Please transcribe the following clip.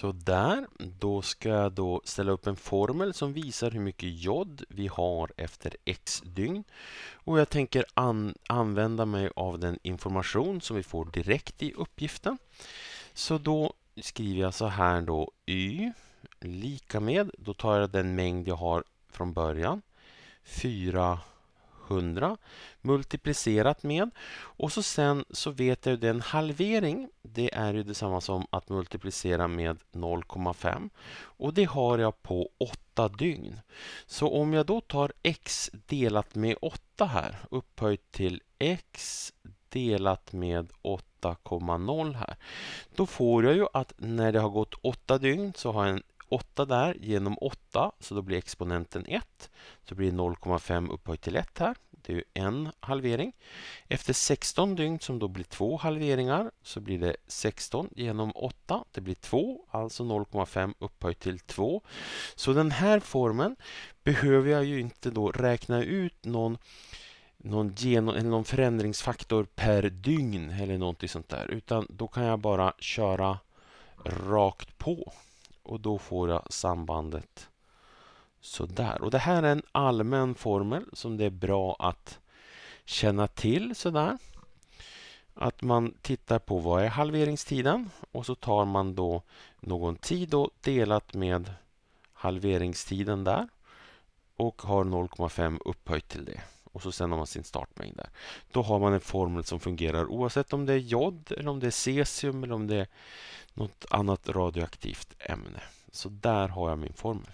Sådär, då ska jag då ställa upp en formel som visar hur mycket jod vi har efter x dygn. Och jag tänker an använda mig av den information som vi får direkt i uppgiften. Så då skriver jag så här då y lika med, då tar jag den mängd jag har från början, 4 100 multiplicerat med och så sen så vet jag ju den halvering. Det är ju detsamma som att multiplicera med 0,5 och det har jag på 8 dygn. Så om jag då tar x delat med 8 här upphöjt till x delat med 8,0 här. Då får jag ju att när det har gått 8 dygn så har jag en 8 där genom 8, så då blir exponenten 1. Så blir 0,5 upphöjt till 1 här. Det är en halvering. Efter 16 dygn som då blir två halveringar så blir det 16 genom 8. Det blir 2, alltså 0,5 upphöjt till 2. Så den här formen behöver jag ju inte då räkna ut någon någon, genom, eller någon förändringsfaktor per dygn eller någonting sånt där. Utan då kan jag bara köra rakt på och då får jag sambandet sådär. Och det här är en allmän formel som det är bra att känna till sådär. Att man tittar på vad är halveringstiden och så tar man då någon tid då delat med halveringstiden där och har 0,5 upphöjt till det och så sen man sin startmängd där. Då har man en formel som fungerar oavsett om det är jod, eller om det är cesium eller om det är något annat radioaktivt ämne. Så där har jag min formel.